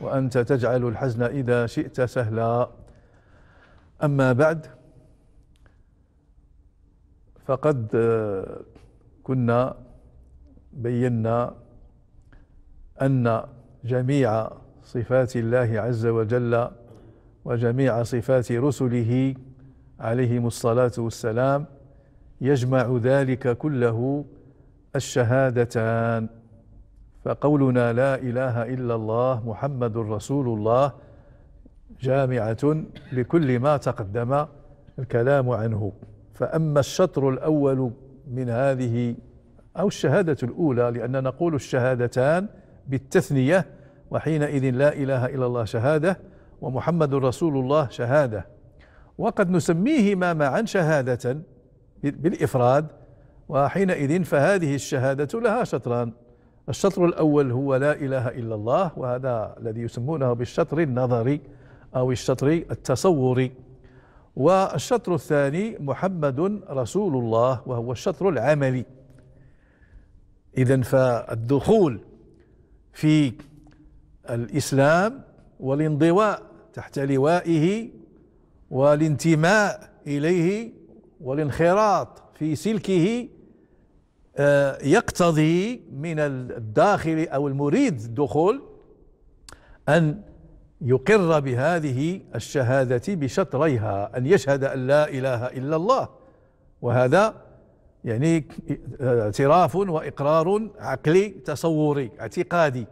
وأنت تجعل الحزن إذا شئت سهلا أما بعد فقد آه، كنا بينا أن جميع صفات الله عز وجل وجميع صفات رسله عليهم الصلاة والسلام يجمع ذلك كله الشهادتان فقولنا لا إله إلا الله محمد رسول الله جامعة لكل ما تقدم الكلام عنه فأما الشطر الأول من هذه أو الشهادة الأولى لأن نقول الشهادتان بالتثنية وحينئذ لا إله إلا الله شهادة ومحمد رسول الله شهادة وقد نسميهما معا شهادة بالإفراد وحينئذ فهذه الشهادة لها شطران الشطر الأول هو لا إله إلا الله وهذا الذي يسمونه بالشطر النظري أو الشطر التصوري والشطر الثاني محمد رسول الله وهو الشطر العملي إذا فالدخول في الإسلام والانضواء تحت لوائه والانتماء إليه والانخراط في سلكه آه، يقتضي من الداخل أو المريد الدخول أن يقر بهذه الشهادة بشطريها أن يشهد أن لا إله إلا الله وهذا يعني آه، اعتراف وإقرار عقلي تصوري اعتقادي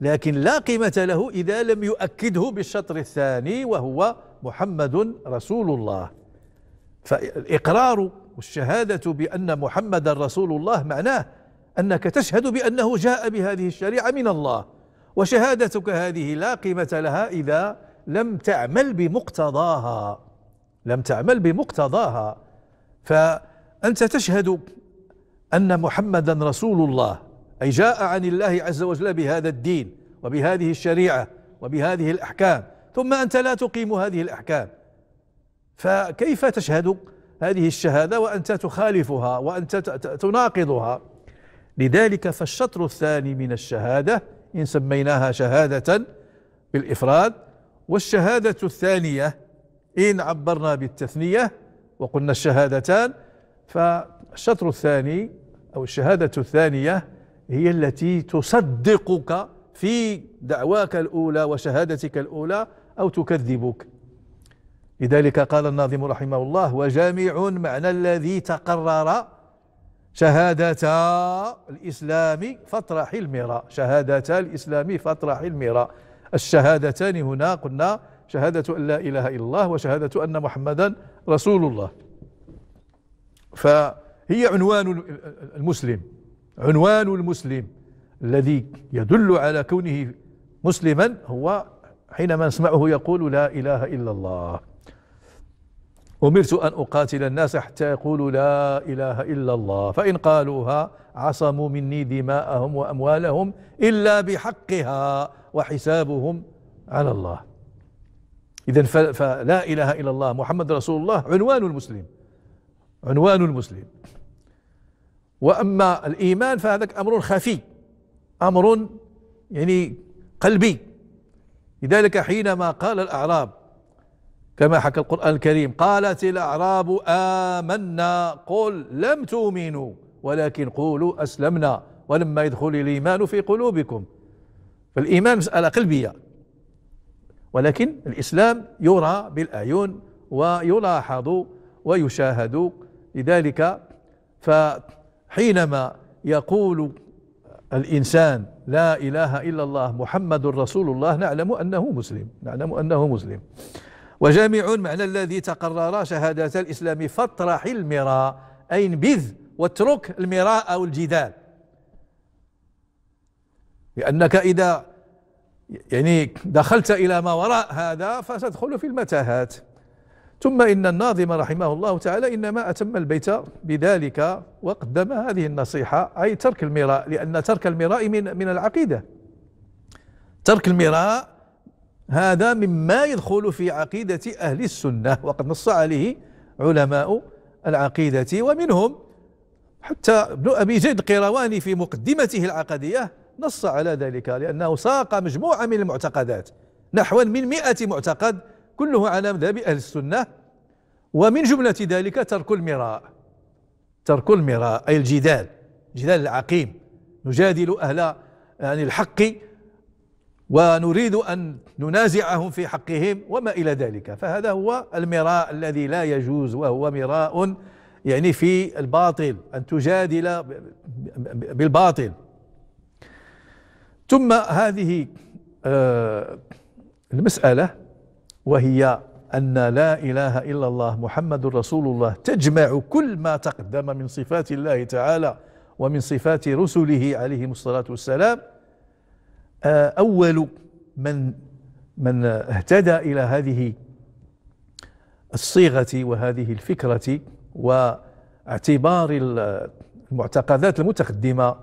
لكن لا قيمة له إذا لم يؤكده بالشطر الثاني وهو محمد رسول الله فالإقرار والشهادة بأن محمد رسول الله معناه أنك تشهد بأنه جاء بهذه الشريعة من الله وشهادتك هذه لا قيمة لها إذا لم تعمل بمقتضاها لم تعمل بمقتضاها فأنت تشهد أن محمدا رسول الله أي جاء عن الله عز وجل بهذا الدين وبهذه الشريعة وبهذه الأحكام ثم أنت لا تقيم هذه الأحكام فكيف تشهد هذه الشهادة وأنت تخالفها وأنت تناقضها لذلك فالشطر الثاني من الشهادة إن سميناها شهادة بالإفراد والشهادة الثانية إن عبرنا بالتثنية وقلنا الشهادتان فالشطر الثاني أو الشهادة الثانية هي التي تصدقك في دعواك الأولى وشهادتك الأولى أو تكذبك لذلك قال الناظم رحمه الله وجامع معنى الذي تقرر شهادتا الإسلام فاطرح المراء شهادتا الإسلام فاطرح المراء الشهادتان هنا قلنا شهادة أن لا إله إلا الله وشهادة أن محمدا رسول الله فهي عنوان المسلم عنوان المسلم الذي يدل على كونه مسلما هو حينما نسمعه يقول لا إله إلا الله أمرت أن أقاتل الناس حتى يقولوا لا إله إلا الله فإن قالوها عصموا مني دماءهم وأموالهم إلا بحقها وحسابهم على الله إذا فلا إله إلا الله محمد رسول الله عنوان المسلم عنوان المسلم وأما الإيمان فهذاك أمر خفي أمر يعني قلبي لذلك حينما قال الأعراب كما حكى القرآن الكريم قالت الأعراب آمنا قل لم تؤمنوا ولكن قولوا أسلمنا ولما يدخل الإيمان في قلوبكم فالإيمان مسألة قلبية ولكن الإسلام يرى بالأعين ويلاحظ ويشاهد لذلك فحينما يقول الإنسان لا إله إلا الله محمد رسول الله نعلم أنه مسلم نعلم أنه مسلم وجامع معنى الذي تقرر شهادة الإسلام فاطرح المراء أي انبذ واترك المراء أو الجدال لأنك إذا يعني دخلت إلى ما وراء هذا فستدخل في المتاهات ثم إن الناظم رحمه الله تعالى إنما أتم البيت بذلك وقدم هذه النصيحة أي ترك المراء لأن ترك المراء من من العقيدة ترك المراء هذا مما يدخل في عقيدة أهل السنة وقد نص عليه علماء العقيدة ومنهم حتى ابن أبي زيد القيرواني في مقدمته العقدية نص على ذلك لأنه ساق مجموعة من المعتقدات نحو من مئة معتقد كله على مذهب أهل السنة ومن جملة ذلك ترك المراء ترك المراء أي الجدال جدال العقيم نجادل أهل يعني الحق ونريد أن ننازعهم في حقهم وما إلى ذلك فهذا هو المراء الذي لا يجوز وهو مراء يعني في الباطل أن تجادل بالباطل ثم هذه آه، المسألة وهي أن لا إله إلا الله محمد رسول الله تجمع كل ما تقدم من صفات الله تعالى ومن صفات رسله عليهم الصلاة والسلام آه، أول من من اهتدى إلى هذه الصيغة وهذه الفكرة واعتبار المعتقدات المتقدمة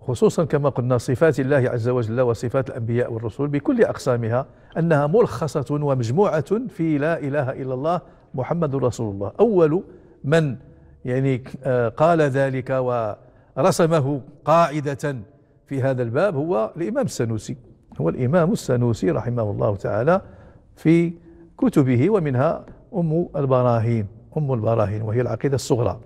خصوصا كما قلنا صفات الله عز وجل وصفات الأنبياء والرسول بكل أقسامها أنها ملخصة ومجموعة في لا إله إلا الله محمد رسول الله أول من يعني آه، قال ذلك ورسمه قاعدة في هذا الباب هو الإمام السنوسي هو الإمام السنوسي رحمه الله تعالى في كتبه ومنها أم البراهين أم البراهين وهي العقيدة الصغرى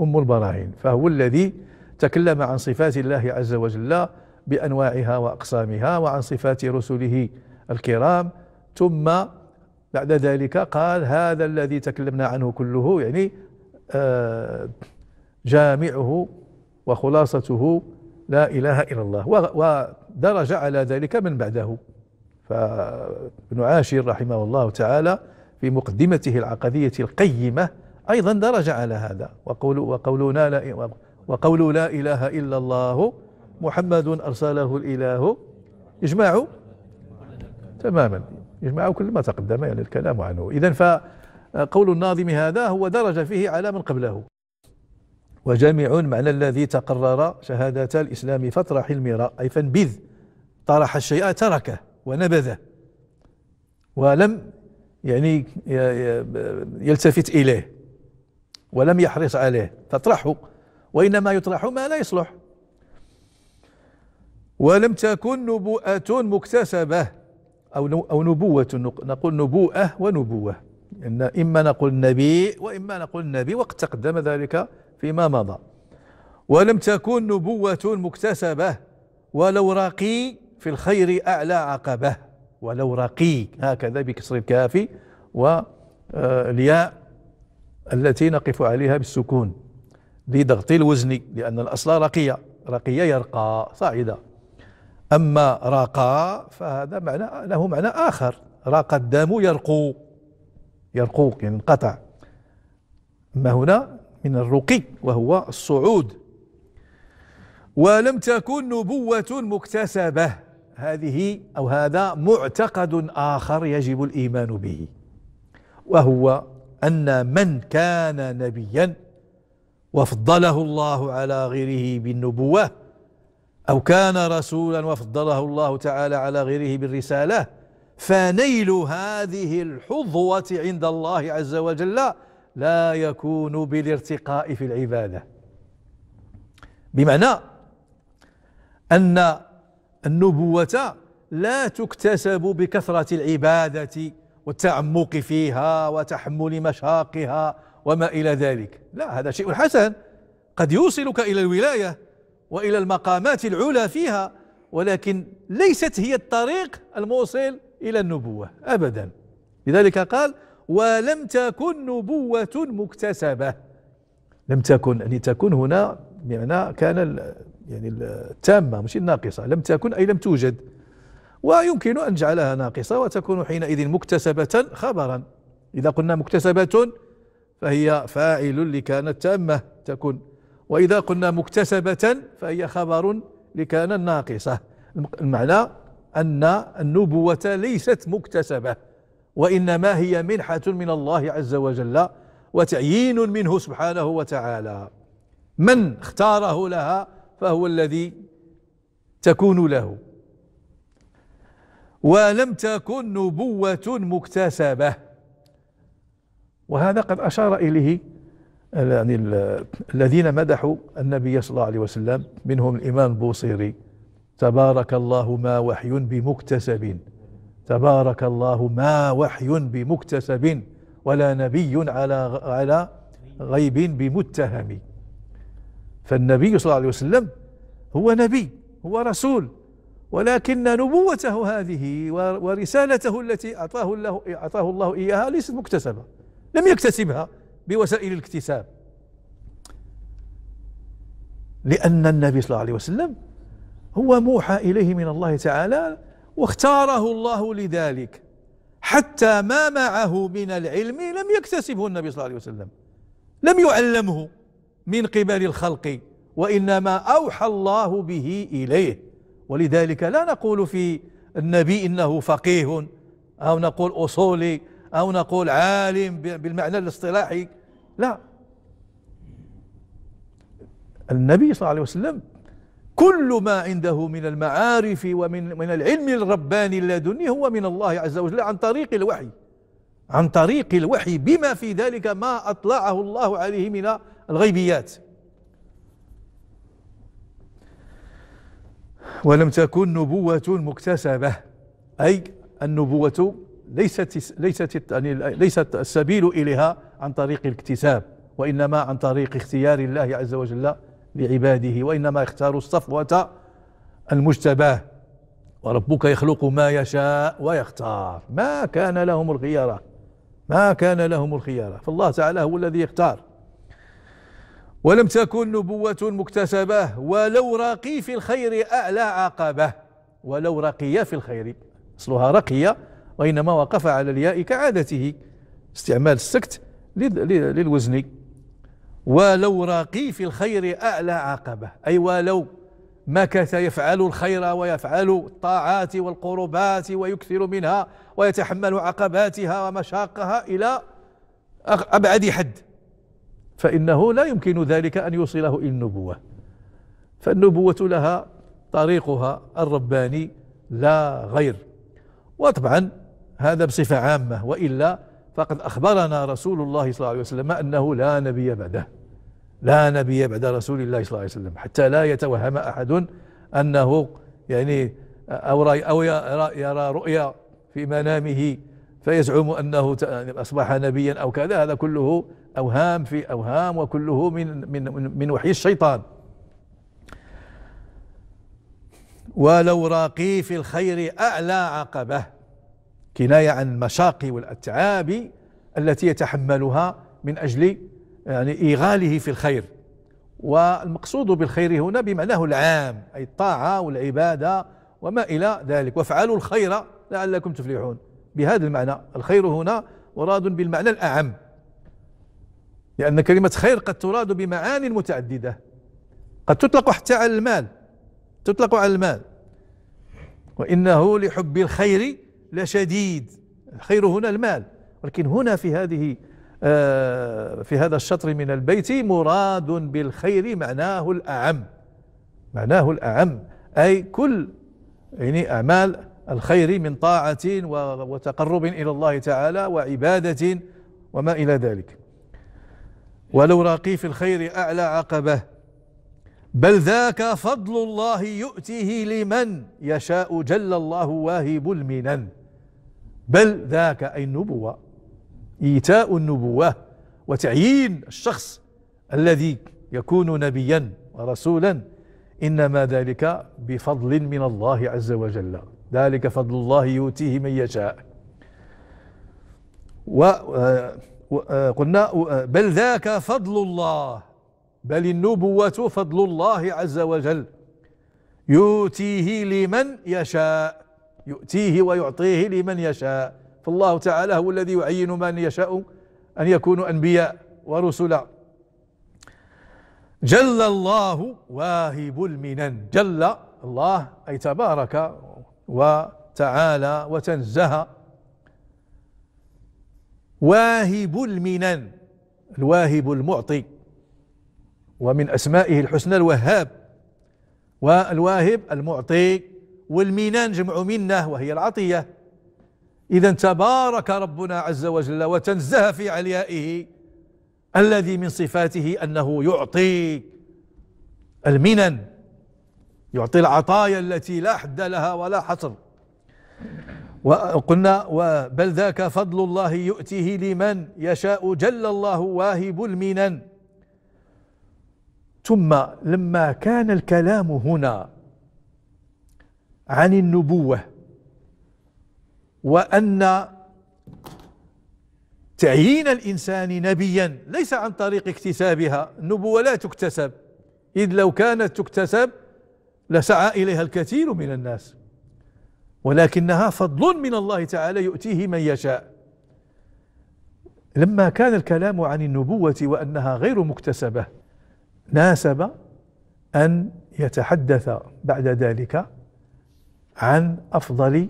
أم البراهين فهو الذي تكلم عن صفات الله عز وجل بأنواعها وأقسامها وعن صفات رسله الكرام ثم بعد ذلك قال هذا الذي تكلمنا عنه كله يعني آه، جامعه وخلاصته لا إله إلا الله ودرج على ذلك من بعده فابن عاشر رحمه الله تعالى في مقدمته العقدية القيمة أيضا درج على هذا وقول وقولنا لا وقول لا إله إلا الله محمد أرسله الإله إجماع تماما إجماع كل ما تقدم يعني الكلام عنه إذا فقول الناظم هذا هو درج فيه على من قبله وجامع معنى الذي تقرر شهادة الإسلام فاطرح المراء أي فانبذ طرح الشيء تركه ونبذه ولم يعني يلتفت إليه ولم يحرص عليه فاطرحه وإنما يطرح ما لا يصلح ولم تكن نبوءة مكتسبة أو أو نبوة نقول نبوءة ونبوة إن إما نقول نبي وإما نقول نبي وقد تقدم ذلك فيما مضى ولم تكن نبوة مكتسبة ولو رقي في الخير أعلى عقبة ولو رقي هكذا بكسر الكاف والياء آه، التي نقف عليها بالسكون لضغط الوزن لأن الأصل رقية رقية يرقى صاعدة أما راقى فهذا معنى له معنى آخر راق الدم يرقو يرقو يعني انقطع أما هنا من الرقي وهو الصعود ولم تكن نبوة مكتسبة هذه أو هذا معتقد آخر يجب الإيمان به وهو أن من كان نبيا وفضله الله على غيره بالنبوة أو كان رسولا وفضله الله تعالى على غيره بالرسالة فنيل هذه الحظوة عند الله عز وجل لا يكون بالارتقاء في العبادة بمعنى أن النبوة لا تكتسب بكثرة العبادة والتعمق فيها وتحمل مشاقها وما إلى ذلك لا هذا شيء حسن قد يوصلك إلى الولاية وإلى المقامات العلى فيها ولكن ليست هي الطريق الموصل إلى النبوة أبدا لذلك قال ولم تكن نبوة مكتسبة لم تكن يعني تكن هنا بمعنى كان يعني التامة مش الناقصة لم تكن أي لم توجد ويمكن أن نجعلها ناقصة وتكون حينئذ مكتسبة خبرا إذا قلنا مكتسبة فهي فاعل لكانت تامة تكن وإذا قلنا مكتسبة فهي خبر لكان الناقصة المعنى أن النبوة ليست مكتسبة وإنما هي منحة من الله عز وجل وتعيين منه سبحانه وتعالى من اختاره لها فهو الذي تكون له ولم تكن نبوة مكتسبة وهذا قد أشار إليه يعني الذين مدحوا النبي صلى الله عليه وسلم منهم الإمام البوصيري تبارك الله ما وحي بمكتسب تبارك الله ما وحي بمكتسب ولا نبي على على غيب بمتهم فالنبي صلى الله عليه وسلم هو نبي هو رسول ولكن نبوته هذه ورسالته التي أعطاه الله, أعطاه الله إياها ليست مكتسبة لم يكتسبها بوسائل الاكتساب لأن النبي صلى الله عليه وسلم هو موحى إليه من الله تعالى واختاره الله لذلك حتى ما معه من العلم لم يكتسبه النبي صلى الله عليه وسلم لم يعلمه من قبل الخلق وإنما أوحى الله به إليه ولذلك لا نقول في النبي إنه فقيه أو نقول أصولي أو نقول عالم بالمعنى الاصطلاحي لا النبي صلى الله عليه وسلم كل ما عنده من المعارف ومن من العلم الرباني اللدني هو من الله عز وجل عن طريق الوحي عن طريق الوحي بما في ذلك ما أطلعه الله عليه من الغيبيات ولم تكن نبوة مكتسبة أي النبوة ليست ليست يعني ليست السبيل إليها عن طريق الاكتساب وإنما عن طريق اختيار الله عز وجل لعباده وإنما يختار الصفوة المجتباه وربك يخلق ما يشاء ويختار ما كان لهم الخيارة ما كان لهم الخيارة فالله تعالى هو الذي يختار ولم تكن نبوة مكتسبة ولو رقي في الخير أعلى عقبة ولو رقي في الخير أصلها رقية وإنما وقف على الياء كعادته استعمال السكت للوزن ولو راقي في الخير أعلى عقبة أي ولو مكث يفعل الخير ويفعل الطاعات والقربات ويكثر منها ويتحمل عقباتها ومشاقها إلى أبعد حد فإنه لا يمكن ذلك أن يوصله إلى النبوة فالنبوة لها طريقها الرباني لا غير وطبعا هذا بصفة عامة وإلا فقد أخبرنا رسول الله صلى الله عليه وسلم أنه لا نبي بعده لا نبي بعد رسول الله صلى الله عليه وسلم حتى لا يتوهم أحد أنه يعني أو, رأي أو يرى رؤيا في منامه فيزعم أنه أصبح نبيا أو كذا هذا كله أوهام في أوهام وكله من, من, من وحي الشيطان ولو راقي في الخير أعلى عقبه كناية عن المشاق والأتعاب التي يتحملها من أجل يعني إيغاله في الخير والمقصود بالخير هنا بمعناه العام أي الطاعة والعبادة وما إلى ذلك وافعلوا الخير لعلكم تفلحون بهذا المعنى الخير هنا مراد بالمعنى الأعم لأن كلمة خير قد تراد بمعان متعددة قد تطلق حتى على المال تطلق على المال وإنه لحب الخير لشديد الخير هنا المال ولكن هنا في هذه آه، في هذا الشطر من البيت مراد بالخير معناه الأعم معناه الأعم أي كل يعني أعمال الخير من طاعة وتقرب إلى الله تعالى وعبادة وما إلى ذلك ولو راقي في الخير أعلى عقبه بل ذاك فضل الله يؤتيه لمن يشاء جل الله واهب المنن بل ذاك أي النبوة إيتاء النبوة وتعيين الشخص الذي يكون نبيا ورسولا إنما ذلك بفضل من الله عز وجل ذلك فضل الله يؤتيه من يشاء وقلنا آه، آه، آه، بل ذاك فضل الله بل النبوة فضل الله عز وجل يؤتيه لمن يشاء يؤتيه ويعطيه لمن يشاء فالله تعالى هو الذي يعين من يشاء أن يكونوا أنبياء ورسلا جل الله واهب المنن جل الله أي تبارك وتعالى وتنزه واهب المنن الواهب المعطي ومن أسمائه الحسنى الوهاب والواهب المعطي والمينان جمع منه وهي العطية إذا تبارك ربنا عز وجل وتنزه في عليائه الذي من صفاته أنه يعطي المنن يعطي العطايا التي لا حد لها ولا حصر وقلنا بل ذاك فضل الله يؤتيه لمن يشاء جل الله واهب المنن ثم لما كان الكلام هنا عن النبوة وأن تعيين الإنسان نبيا ليس عن طريق اكتسابها النبوة لا تكتسب إذ لو كانت تكتسب لسعى إليها الكثير من الناس ولكنها فضل من الله تعالى يؤتيه من يشاء لما كان الكلام عن النبوة وأنها غير مكتسبة ناسب أن يتحدث بعد ذلك عن أفضل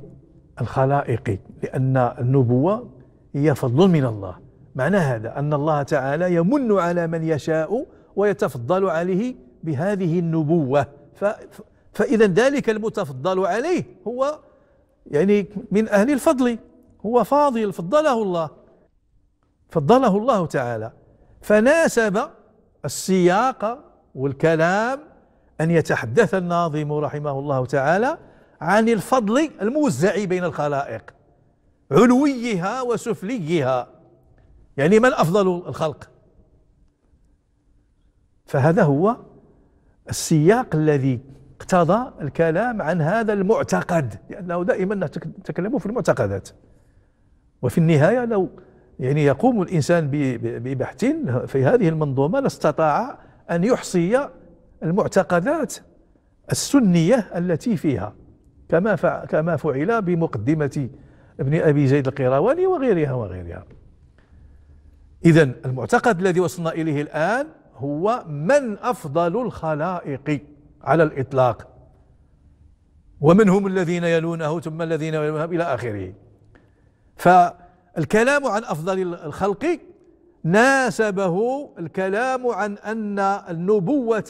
الخلائق لأن النبوة هي فضل من الله معنى هذا أن الله تعالى يمن على من يشاء ويتفضل عليه بهذه النبوة فإذا ذلك المتفضل عليه هو يعني من أهل الفضل هو فاضل فضله الله فضله الله تعالى فناسب السياق والكلام أن يتحدث الناظم رحمه الله تعالى عن الفضل الموزع بين الخلائق علويها وسفليها يعني من أفضل الخلق فهذا هو السياق الذي اقتضى الكلام عن هذا المعتقد لأنه دائما نتكلم في المعتقدات وفي النهاية لو يعني يقوم الإنسان ببحث في هذه المنظومة لاستطاع أن يحصي المعتقدات السنية التي فيها كما كما فعل بمقدمة ابن أبي زيد القيرواني وغيرها وغيرها إذا المعتقد الذي وصلنا إليه الآن هو من أفضل الخلائق على الإطلاق ومن هم الذين يلونه ثم الذين يلونه إلى آخره ف الكلام عن أفضل الخلق ناسبه الكلام عن أن النبوة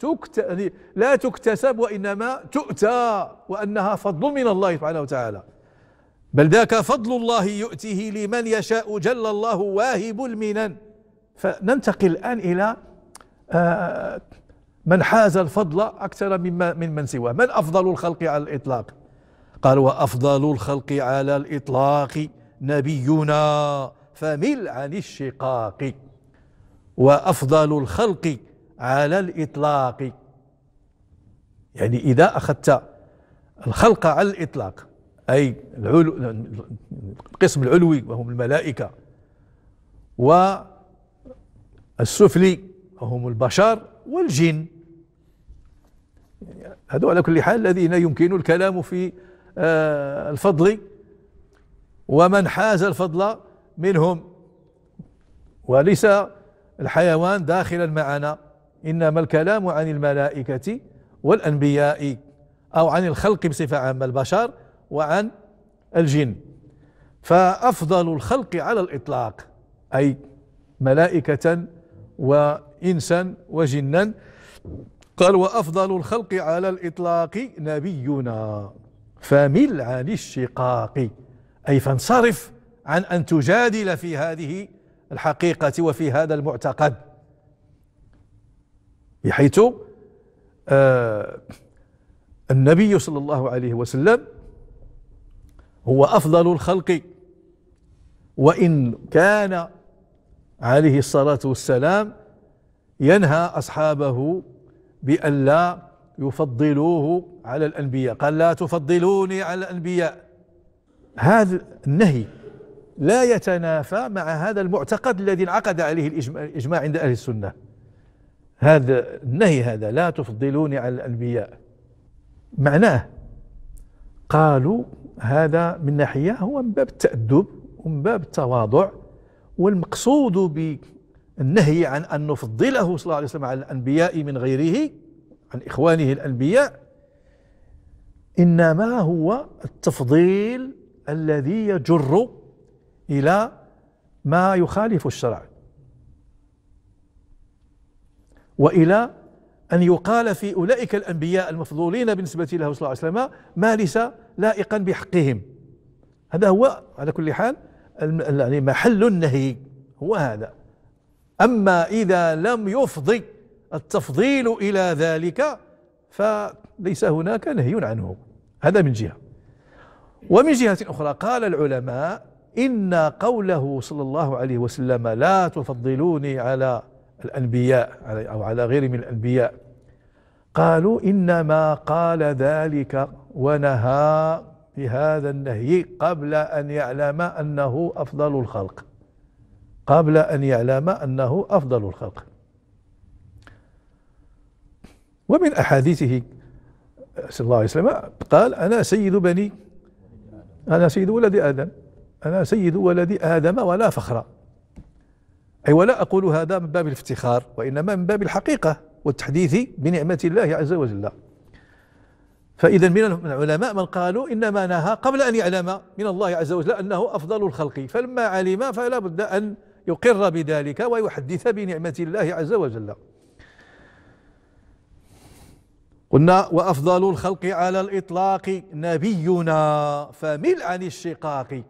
تكت... يعني لا تكتسب وإنما تؤتى وأنها فضل من الله سبحانه وتعالى بل ذاك فضل الله يؤتيه لمن يشاء جل الله واهب المنن فننتقل الآن إلى آه، من حاز الفضل أكثر مما من من سواه من أفضل الخلق على الإطلاق قال وأفضل الخلق على الإطلاق نبينا فمل عن الشقاق وأفضل الخلق على الإطلاق يعني إذا أخذت الخلق على الإطلاق أي العلو القسم العلوي وهم الملائكة والسفلي وهم البشر والجن يعني هذا على كل حال الذين يمكن الكلام في آه، الفضل ومن حاز الفضل منهم وليس الحيوان داخلا معنا إنما الكلام عن الملائكة والأنبياء أو عن الخلق بصفة عامة البشر وعن الجن فأفضل الخلق على الإطلاق أي ملائكة وإنسا وجنا قال وأفضل الخلق على الإطلاق نبينا فمل عن الشقاق أي فانصرف عن أن تجادل في هذه الحقيقة وفي هذا المعتقد بحيث آه النبي صلى الله عليه وسلم هو أفضل الخلق وإن كان عليه الصلاة والسلام ينهى أصحابه بأن لا يفضلوه على الأنبياء قال لا تفضلوني على الأنبياء هذا النهي لا يتنافى مع هذا المعتقد الذي انعقد عليه الإجماع عند أهل السنة هذا النهي هذا لا تفضلوني على الأنبياء معناه قالوا هذا من ناحية هو من باب التأدب ومن باب التواضع والمقصود بالنهي عن أن نفضله صلى الله عليه وسلم على الأنبياء من غيره عن إخوانه الأنبياء إنما هو التفضيل الذي يجر إلى ما يخالف الشرع وإلى أن يقال في أولئك الأنبياء المفضولين بالنسبة له صلى الله عليه وسلم ما ليس لائقا بحقهم هذا هو على كل حال يعني محل النهي هو هذا أما إذا لم يفضي التفضيل إلى ذلك فليس هناك نهي عنه هذا من جهه ومن جهة أخرى قال العلماء إن قوله صلى الله عليه وسلم لا تفضلوني على الأنبياء أو على غير من الأنبياء قالوا إنما قال ذلك ونهى بهذا النهي قبل أن يعلم أنه أفضل الخلق قبل أن يعلم أنه أفضل الخلق ومن أحاديثه صلى الله عليه وسلم قال أنا سيد بني أنا سيد ولد آدم أنا سيد ولد آدم ولا فخر أي ولا أقول هذا من باب الافتخار وإنما من باب الحقيقة والتحديث بنعمة الله عز وجل فإذا من العلماء من قالوا إنما نهى قبل أن يعلم من الله عز وجل أنه أفضل الخلق فلما علم فلا بد أن يقر بذلك ويحدث بنعمة الله عز وجل قلنا وأفضل الخلق على الإطلاق نبينا فمل عن الشقاق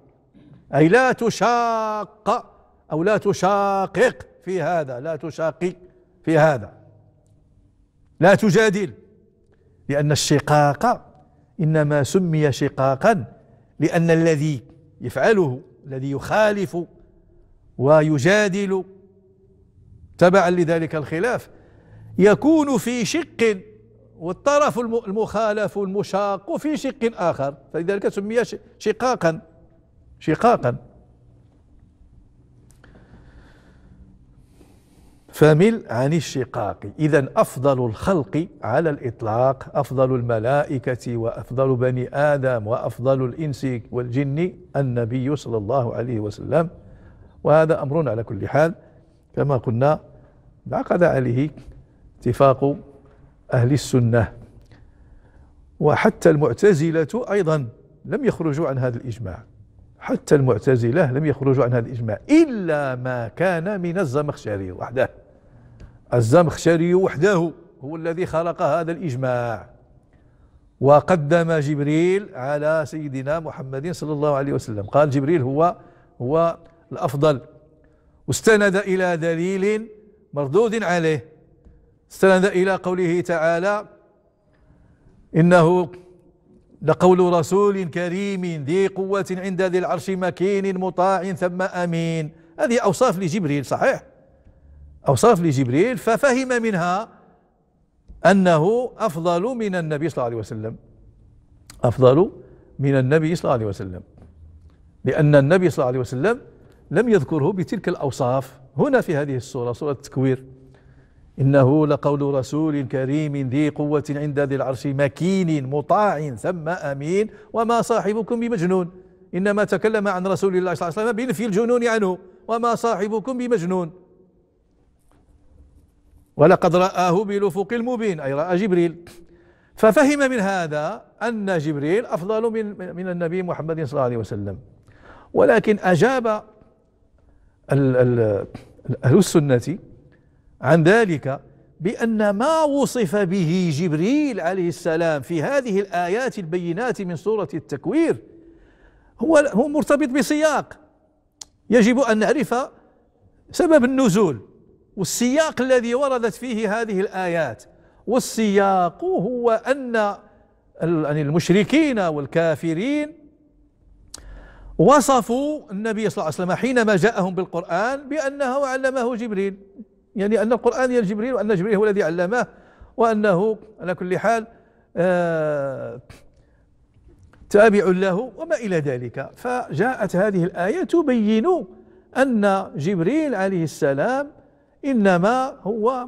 أي لا تشاق أو لا تشاقق في هذا لا تشاقي في هذا لا تجادل لأن الشقاق إنما سمي شقاقا لأن الذي يفعله الذي يخالف ويجادل تبعا لذلك الخلاف يكون في شق والطرف المخالف المشاق في شق آخر فلذلك سمي شقاقا شقاقا فمل عن الشقاق إذا أفضل الخلق على الإطلاق أفضل الملائكة وأفضل بني آدم وأفضل الإنس والجن النبي صلى الله عليه وسلم وهذا أمر على كل حال كما قلنا عقد عليه اتفاق أهل السنة وحتى المعتزلة أيضا لم يخرجوا عن هذا الإجماع حتى المعتزلة لم يخرجوا عن هذا الإجماع إلا ما كان من الزمخشري وحده الزمخشري وحده هو الذي خلق هذا الإجماع وقدم جبريل على سيدنا محمد صلى الله عليه وسلم قال جبريل هو هو الأفضل واستند إلى دليل مردود عليه استند إلى قوله تعالى إنه لقول رسول كريم ذي قوة عند ذي العرش مكين مطاع ثم أمين هذه أوصاف لجبريل صحيح أوصاف لجبريل ففهم منها أنه أفضل من النبي صلى الله عليه وسلم أفضل من النبي صلى الله عليه وسلم لأن النبي صلى الله عليه وسلم لم يذكره بتلك الأوصاف هنا في هذه السورة سورة التكوير إنه لقول رسول كريم ذي قوة عند ذي العرش مكين مطاع ثم أمين وما صاحبكم بمجنون إنما تكلم عن رسول الله صلى الله عليه وسلم بنفي الجنون عنه وما صاحبكم بمجنون ولقد رآه بالأفق المبين أي رأى جبريل ففهم من هذا أن جبريل أفضل من من النبي محمد صلى الله عليه وسلم ولكن أجاب أهل السنة عن ذلك بأن ما وصف به جبريل عليه السلام في هذه الآيات البينات من سورة التكوير هو هو مرتبط بسياق يجب أن نعرف سبب النزول والسياق الذي وردت فيه هذه الآيات والسياق هو أن المشركين والكافرين وصفوا النبي صلى الله عليه وسلم حينما جاءهم بالقرآن بأنه علمه جبريل يعني أن القرآن يا جبريل وأن جبريل هو الذي علمه وأنه على كل حال آه تابع له وما إلى ذلك فجاءت هذه الآية تبين أن جبريل عليه السلام إنما هو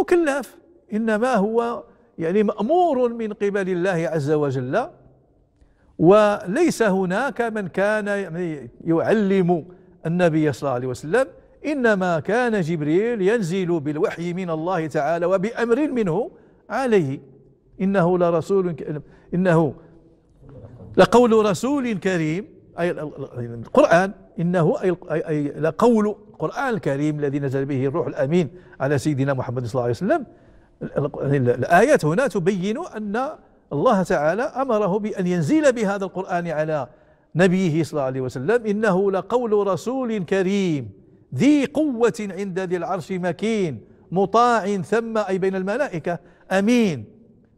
مكلف إنما هو يعني مأمور من قبل الله عز وجل وليس هناك من كان يعلم النبي صلى الله عليه وسلم إنما كان جبريل ينزل بالوحي من الله تعالى وبأمر منه عليه إنه لرسول إنه لقول رسول كريم أي القرآن إنه أي لقول القرآن الكريم الذي نزل به الروح الأمين على سيدنا محمد صلى الله عليه وسلم الآيات هنا تبين أن الله تعالى أمره بأن ينزل بهذا القرآن على نبيه صلى الله عليه وسلم إنه لقول رسول كريم ذي قوة عند ذي العرش مكين مطاع ثم أي بين الملائكة أمين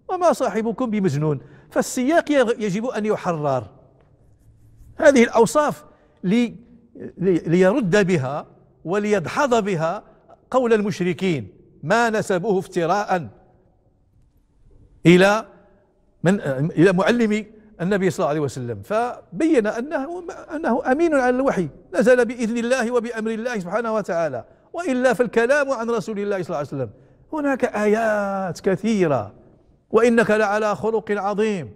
وما صاحبكم بمجنون فالسياق يجب أن يحرر هذه الأوصاف لي ليرد بها وليدحض بها قول المشركين ما نسبوه افتراء إلى من إلى معلم النبي صلى الله عليه وسلم فبين أنه, أنه أمين على الوحي نزل بإذن الله وبأمر الله سبحانه وتعالى وإلا فالكلام عن رسول الله صلى الله عليه وسلم هناك آيات كثيرة وإنك لعلى خلق عظيم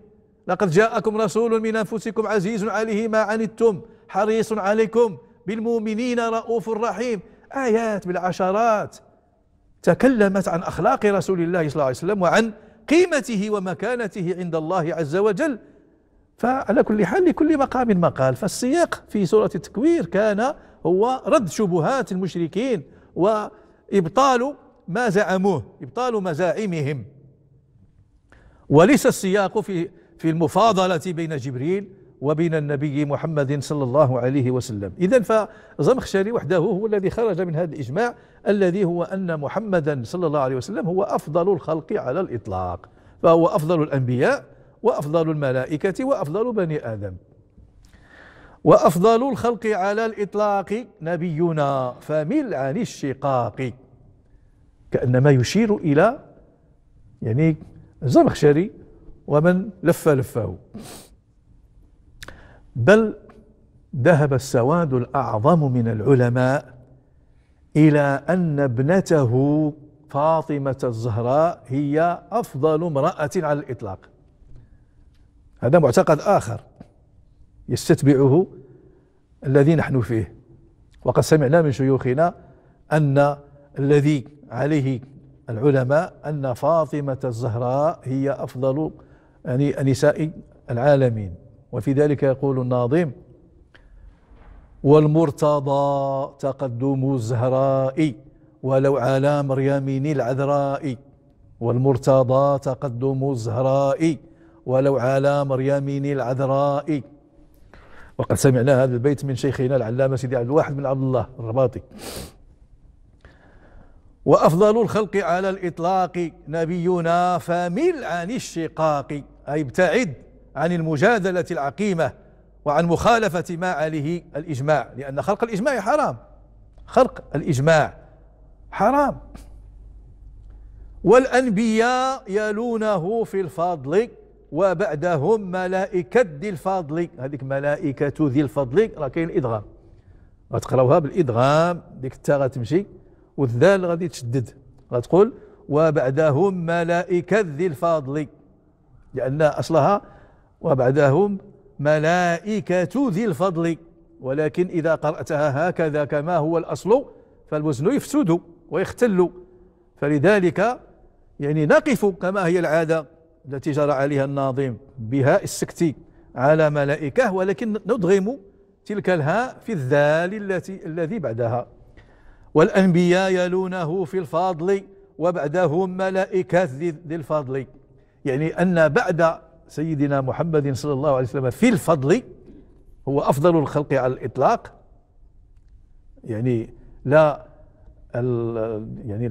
لقد جاءكم رسول من أنفسكم عزيز عليه ما عنتم حريص عليكم بالمؤمنين رؤوف رحيم آيات بالعشرات تكلمت عن أخلاق رسول الله صلى الله عليه وسلم وعن قيمته ومكانته عند الله عز وجل فعلى كل حال لكل مقام مقال فالسياق في سورة التكوير كان هو رد شبهات المشركين وإبطال ما زعموه إبطال مزاعمهم وليس السياق في في المفاضلة بين جبريل وبين النبي محمد صلى الله عليه وسلم إذا فزمخشري وحده هو الذي خرج من هذا الإجماع الذي هو أن محمدا صلى الله عليه وسلم هو أفضل الخلق على الإطلاق فهو أفضل الأنبياء وأفضل الملائكة وأفضل بني آدم وأفضل الخلق على الإطلاق نبينا فمل عن الشقاق كأنما يشير إلى يعني الزمخشري ومن لف لفه بل ذهب السواد الأعظم من العلماء إلى أن ابنته فاطمة الزهراء هي أفضل امرأة على الإطلاق هذا معتقد آخر يستتبعه الذي نحن فيه وقد سمعنا من شيوخنا أن الذي عليه العلماء أن فاطمة الزهراء هي أفضل يعني نساء العالمين وفي ذلك يقول الناظم والمرتضى تقدم الزهراء ولو على مريم العذراء والمرتضى تقدم الزهراء ولو على مريم العذراء وقد سمعنا هذا البيت من شيخنا العلامة سيدي عبد الواحد بن عبد الله الرباطي وأفضل الخلق على الإطلاق نبينا فمل عن الشقاق أي ابتعد عن المجادلة العقيمة وعن مخالفة ما عليه الإجماع لأن خلق الإجماع حرام خلق الإجماع حرام والأنبياء يلونه في الفضل وبعدهم ملائكة ذي الفضل هذيك ملائكة ذي الفضل راه كاين إدغام غتقراوها بالإدغام ديك التاء غتمشي والذال غادي تشدد غتقول وبعدهم ملائكة ذي الفضل لأن أصلها وبعدهم ملائكة ذي الفضل ولكن إذا قرأتها هكذا كما هو الأصل فالوزن يفسد ويختل فلذلك يعني نقف كما هي العادة التي جرى عليها الناظم بهاء السكتي على ملائكه ولكن ندغم تلك الهاء في الذال التي الذي بعدها والأنبياء يلونه في الفاضل وبعدهم ملائكة ذي الفضل يعني أن بعد سيدنا محمد صلى الله عليه وسلم في الفضل هو أفضل الخلق على الإطلاق يعني لا يعني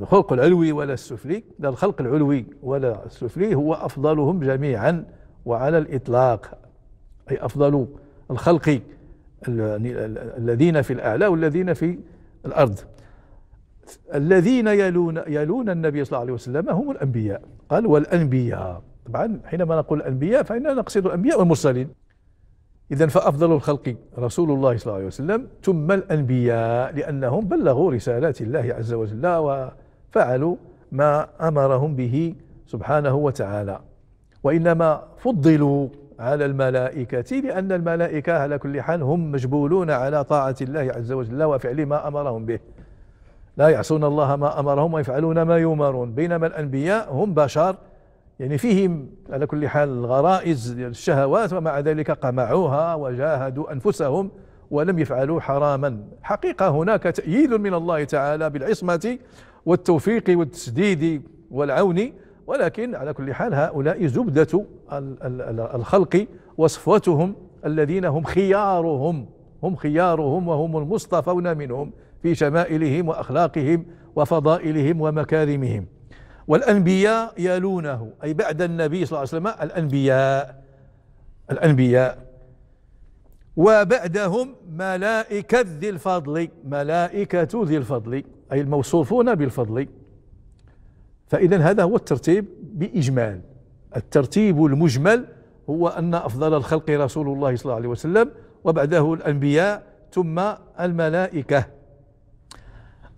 الخلق العلوي ولا السفلي لا الخلق العلوي ولا السفلي هو أفضلهم جميعا وعلى الإطلاق أي أفضل الخلق يعني الذين في الأعلى والذين في الأرض الذين يلون يلون النبي صلى الله عليه وسلم هم الأنبياء قال والأنبياء طبعا حينما نقول الأنبياء فإننا نقصد الأنبياء والمرسلين إذا فأفضل الخلق رسول الله صلى الله عليه وسلم ثم الأنبياء لأنهم بلغوا رسالات الله عز وجل وفعلوا ما أمرهم به سبحانه وتعالى وإنما فضلوا على الملائكة لأن الملائكة على كل حال هم مجبولون على طاعة الله عز وجل وفعل ما أمرهم به لا يعصون الله ما أمرهم ويفعلون ما يؤمرون بينما الأنبياء هم بشر يعني فيهم على كل حال الغرائز الشهوات ومع ذلك قمعوها وجاهدوا أنفسهم ولم يفعلوا حراما حقيقة هناك تأييد من الله تعالى بالعصمة والتوفيق والتسديد والعون ولكن على كل حال هؤلاء زبدة الخلق وصفوتهم الذين هم خيارهم هم خيارهم وهم المصطفون منهم في شمائلهم وأخلاقهم وفضائلهم ومكارمهم والأنبياء يلونه أي بعد النبي صلى الله عليه وسلم الأنبياء الأنبياء وبعدهم ملائكة ذي الفضل ملائكة ذي الفضل أي الموصوفون بالفضل فإذا هذا هو الترتيب بإجمال الترتيب المجمل هو أن أفضل الخلق رسول الله صلى الله عليه وسلم وبعده الأنبياء ثم الملائكة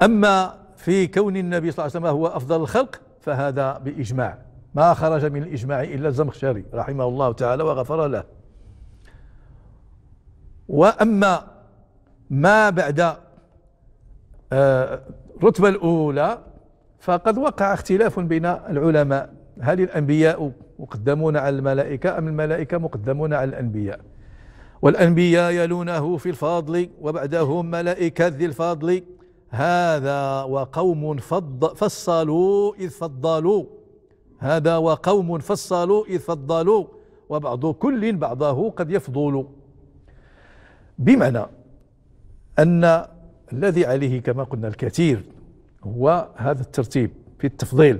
أما في كون النبي صلى الله عليه وسلم هو أفضل الخلق فهذا بإجماع ما خرج من الإجماع إلا الزمخشري رحمه الله تعالى وغفر له وأما ما بعد آه، الرتبة الأولى فقد وقع اختلاف بين العلماء هل الأنبياء مقدمون على الملائكة أم الملائكة مقدمون على الأنبياء والأنبياء يلونه في الفاضل وبعدهم ملائكة ذي الفاضل هذا وقوم فض فصلوا إذ فضلوا هذا وقوم فصلوا إذ فضلوا وبعض كل بعضه قد يفضل بمعنى أن الذي عليه كما قلنا الكثير هو هذا الترتيب في التفضيل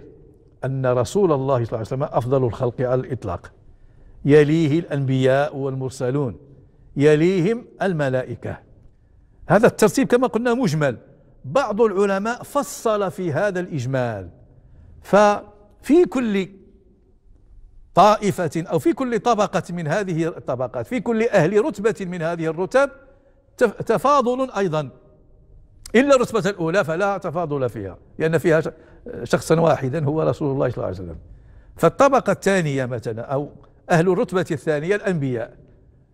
أن رسول الله صلى الله عليه وسلم أفضل الخلق على الإطلاق يليه الأنبياء والمرسلون يليهم الملائكة هذا الترتيب كما قلنا مجمل بعض العلماء فصل في هذا الإجمال ففي كل طائفة أو في كل طبقة من هذه الطبقات في كل أهل رتبة من هذه الرتب تفاضل أيضا إلا الرتبة الأولى فلا تفاضل فيها لأن فيها شخصا واحدا هو رسول الله صلى الله عليه وسلم فالطبقة الثانية مثلا أو أهل الرتبة الثانية الأنبياء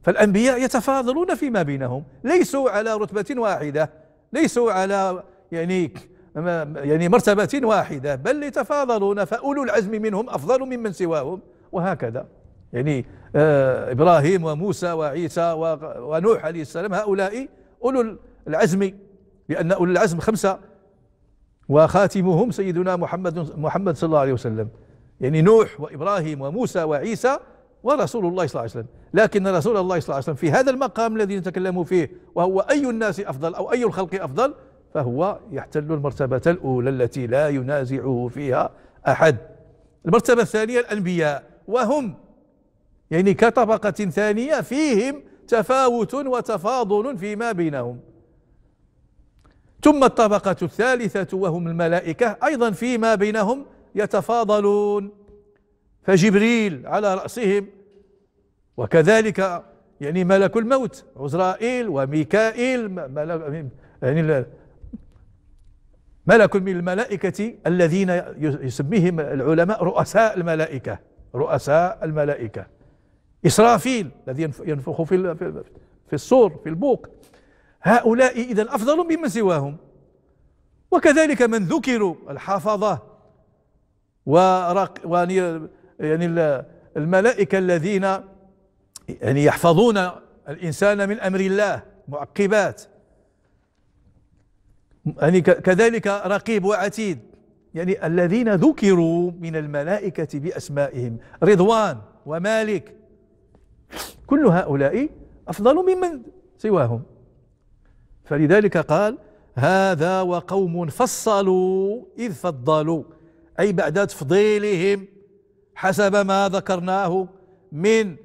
فالأنبياء يتفاضلون فيما بينهم ليسوا على رتبة واحدة ليسوا على يعني يعني مرتبة واحدة بل يتفاضلون فأولو العزم منهم أفضل ممن سواهم وهكذا يعني آه إبراهيم وموسى وعيسى ونوح عليه السلام هؤلاء أولو العزم لأن أولو العزم خمسة وخاتمهم سيدنا محمد محمد صلى الله عليه وسلم يعني نوح وإبراهيم وموسى وعيسى ورسول الله صلى الله عليه وسلم لكن رسول الله صلى الله عليه وسلم في هذا المقام الذي نتكلم فيه وهو أي الناس أفضل أو أي الخلق أفضل فهو يحتل المرتبة الأولى التي لا ينازعه فيها أحد المرتبة الثانية الأنبياء وهم يعني كطبقة ثانية فيهم تفاوت وتفاضل فيما بينهم ثم الطبقة الثالثة وهم الملائكة أيضا فيما بينهم يتفاضلون فجبريل على رأسهم وكذلك يعني ملك الموت عزرائيل وميكائيل يعني ملك من الملائكة الذين يسميهم العلماء رؤساء الملائكة رؤساء الملائكة إسرافيل الذي ينفخ في في الصور في البوق هؤلاء إذا أفضل ممن سواهم وكذلك من ذكروا الحافظة ورق يعني الملائكة الذين يعني يحفظون الإنسان من أمر الله معقبات يعني كذلك رقيب وعتيد يعني الذين ذكروا من الملائكة بأسمائهم رضوان ومالك كل هؤلاء أفضل ممن سواهم فلذلك قال هذا وقوم فصلوا إذ فضلوا أي بعد تفضيلهم حسب ما ذكرناه من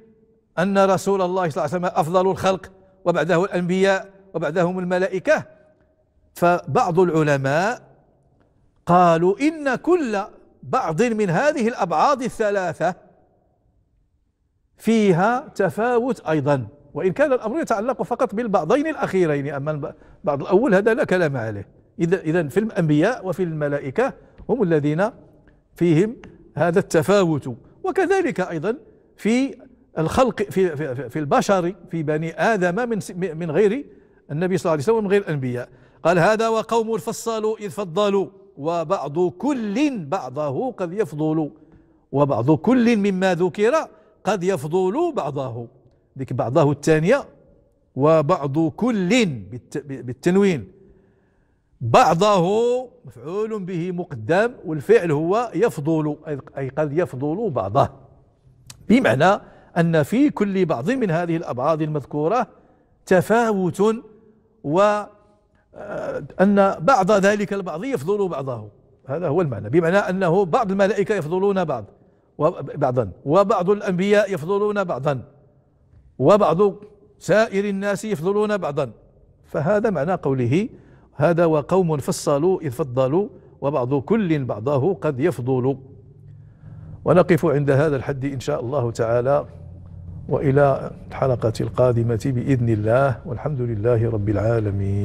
أن رسول الله صلى الله عليه وسلم أفضل الخلق وبعده الأنبياء وبعدهم الملائكة فبعض العلماء قالوا إن كل بعض من هذه الأبعاد الثلاثة فيها تفاوت أيضا وإن كان الأمر يتعلق فقط بالبعضين الأخيرين أما البعض الأول هذا لا كلام عليه إذا إذا في الأنبياء وفي الملائكة هم الذين فيهم هذا التفاوت وكذلك أيضا في الخلق في, في, في البشر في بني آدم من, من غير النبي صلى الله عليه وسلم من غير الأنبياء قال هذا وقوم فصلوا إذ فضلوا وبعض كل بعضه قد يفضل وبعض كل مما ذكر قد يفضل بعضه ذيك بعضه الثانية وبعض كل بالتنوين بعضه مفعول به مقدم والفعل هو يفضل أي قد يفضل بعضه بمعنى أن في كل بعض من هذه الأبعاد المذكورة تفاوت وأن آه، بعض ذلك البعض يفضل بعضه هذا هو المعنى بمعنى أنه بعض الملائكة يفضلون بعض بعضا وبعض الأنبياء يفضلون بعضا وبعض سائر الناس يفضلون بعضا فهذا معنى قوله هذا وقوم فصلوا إذ فضلوا وبعض كل بعضه قد يفضل ونقف عند هذا الحد إن شاء الله تعالى والى الحلقه القادمه باذن الله والحمد لله رب العالمين